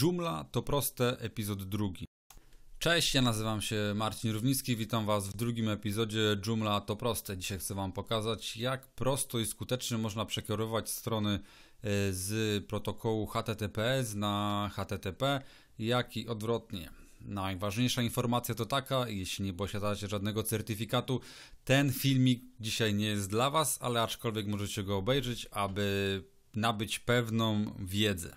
Joomla to proste, epizod drugi. Cześć, ja nazywam się Marcin Równicki, witam Was w drugim epizodzie Joomla to proste. Dzisiaj chcę Wam pokazać, jak prosto i skutecznie można przekierować strony e, z protokołu HTTPS na HTTP, jak i odwrotnie. Najważniejsza informacja to taka, jeśli nie posiadacie żadnego certyfikatu, ten filmik dzisiaj nie jest dla Was, ale aczkolwiek możecie go obejrzeć, aby nabyć pewną wiedzę.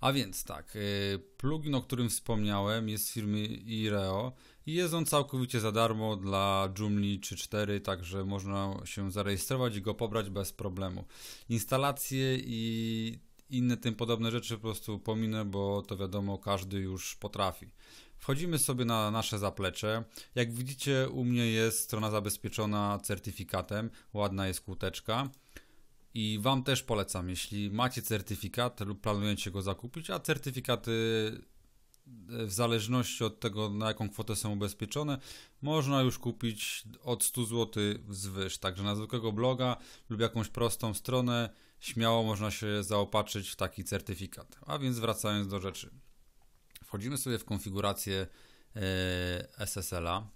A więc tak, y, plugin, o którym wspomniałem, jest z firmy Ireo i jest on całkowicie za darmo dla Joomla 3.4, także można się zarejestrować i go pobrać bez problemu. Instalacje i inne tym podobne rzeczy po prostu pominę, bo to wiadomo, każdy już potrafi. Wchodzimy sobie na nasze zaplecze. Jak widzicie, u mnie jest strona zabezpieczona certyfikatem, ładna jest kłóteczka. I Wam też polecam, jeśli macie certyfikat lub planujecie go zakupić, a certyfikaty e, w zależności od tego, na jaką kwotę są ubezpieczone, można już kupić od 100 zł wzwyż. Także na zwykłego bloga lub jakąś prostą stronę śmiało można się zaopatrzyć w taki certyfikat. A więc wracając do rzeczy. Wchodzimy sobie w konfigurację e, SSL-a.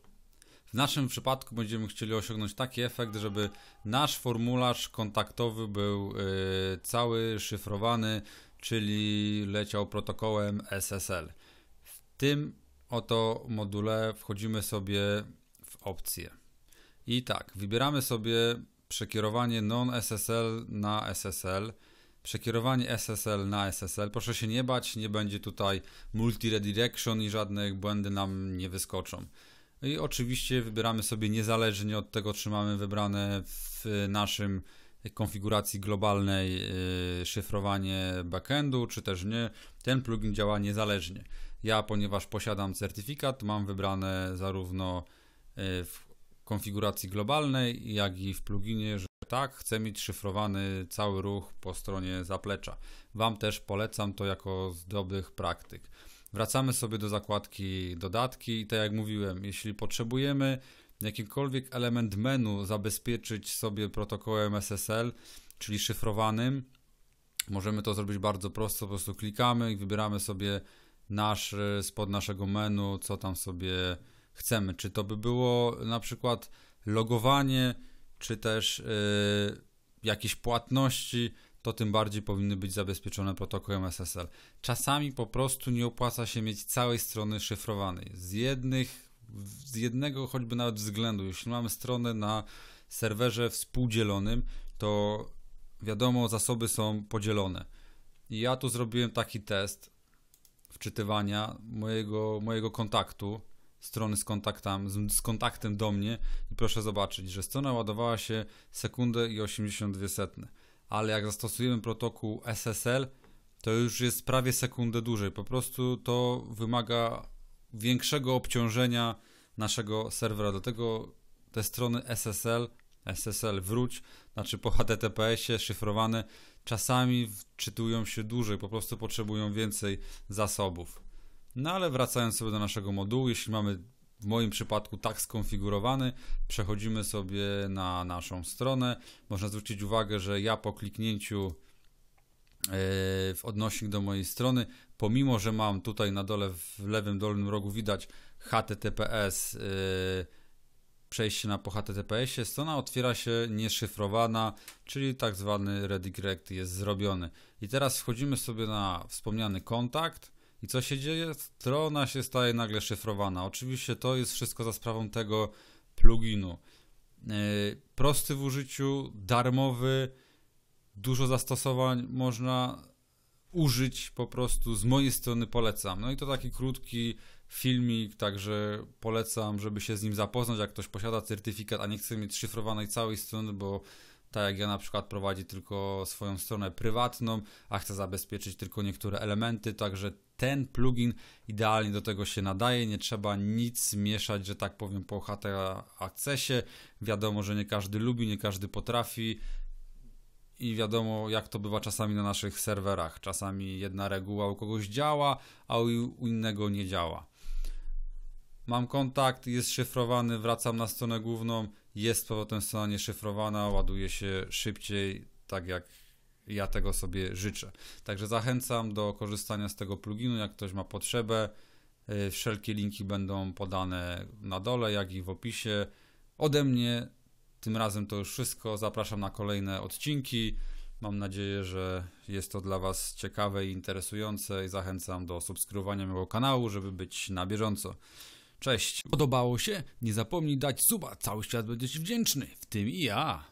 W naszym przypadku będziemy chcieli osiągnąć taki efekt, żeby nasz formularz kontaktowy był y, cały szyfrowany, czyli leciał protokołem SSL. W tym oto module wchodzimy sobie w opcję. I tak, wybieramy sobie przekierowanie non-SSL na SSL przekierowanie SSL na SSL. Proszę się nie bać, nie będzie tutaj multi-redirection i żadnych błędy nam nie wyskoczą. No I oczywiście wybieramy sobie niezależnie od tego, czy mamy wybrane w naszym konfiguracji globalnej y, szyfrowanie backendu, czy też nie. Ten plugin działa niezależnie. Ja, ponieważ posiadam certyfikat, mam wybrane zarówno y, w konfiguracji globalnej, jak i w pluginie, że tak, chcę mieć szyfrowany cały ruch po stronie zaplecza. Wam też polecam to jako z dobrych praktyk. Wracamy sobie do zakładki dodatki i tak jak mówiłem, jeśli potrzebujemy jakikolwiek element menu zabezpieczyć sobie protokołem SSL, czyli szyfrowanym, możemy to zrobić bardzo prosto, po prostu klikamy i wybieramy sobie nasz, e, spod naszego menu, co tam sobie chcemy. Czy to by było na przykład logowanie, czy też yy, jakieś płatności, to tym bardziej powinny być zabezpieczone protokołem SSL. Czasami po prostu nie opłaca się mieć całej strony szyfrowanej. Z jednych, z jednego choćby nawet względu, jeśli mamy stronę na serwerze współdzielonym, to wiadomo, zasoby są podzielone. I ja tu zrobiłem taki test wczytywania mojego, mojego kontaktu, strony z, kontaktem, z, z kontaktem do mnie i proszę zobaczyć, że strona ładowała się sekundę i 82 setne ale jak zastosujemy protokół SSL, to już jest prawie sekundę dłużej. Po prostu to wymaga większego obciążenia naszego serwera. Dlatego te strony SSL, SSL wróć, znaczy po HTTPS-ie szyfrowane, czasami czytują się dłużej, po prostu potrzebują więcej zasobów. No ale wracając sobie do naszego modułu, jeśli mamy w moim przypadku tak skonfigurowany. Przechodzimy sobie na naszą stronę. Można zwrócić uwagę, że ja po kliknięciu e, w odnośnik do mojej strony, pomimo, że mam tutaj na dole w lewym dolnym rogu widać HTTPS e, przejście na po https strona otwiera się nieszyfrowana, czyli tak zwany redirect jest zrobiony. I teraz wchodzimy sobie na wspomniany kontakt, i co się dzieje? Strona się staje nagle szyfrowana. Oczywiście to jest wszystko za sprawą tego pluginu. E, prosty w użyciu, darmowy, dużo zastosowań można użyć po prostu z mojej strony polecam. No i to taki krótki filmik, także polecam, żeby się z nim zapoznać. Jak ktoś posiada certyfikat, a nie chce mieć szyfrowanej całej strony, bo tak jak ja na przykład prowadzi tylko swoją stronę prywatną, a chce zabezpieczyć tylko niektóre elementy, także ten plugin idealnie do tego się nadaje, nie trzeba nic mieszać, że tak powiem, po HT Accessie. Wiadomo, że nie każdy lubi, nie każdy potrafi i wiadomo, jak to bywa czasami na naszych serwerach. Czasami jedna reguła u kogoś działa, a u innego nie działa. Mam kontakt, jest szyfrowany, wracam na stronę główną, jest z powrotem strona nieszyfrowana, ładuje się szybciej, tak jak ja tego sobie życzę. Także zachęcam do korzystania z tego pluginu, jak ktoś ma potrzebę. Y, wszelkie linki będą podane na dole, jak i w opisie. Ode mnie tym razem to już wszystko. Zapraszam na kolejne odcinki. Mam nadzieję, że jest to dla Was ciekawe i interesujące i zachęcam do subskrybowania mojego kanału, żeby być na bieżąco. Cześć! Podobało się? Nie zapomnij dać suba, cały świat będzie Ci wdzięczny, w tym i ja!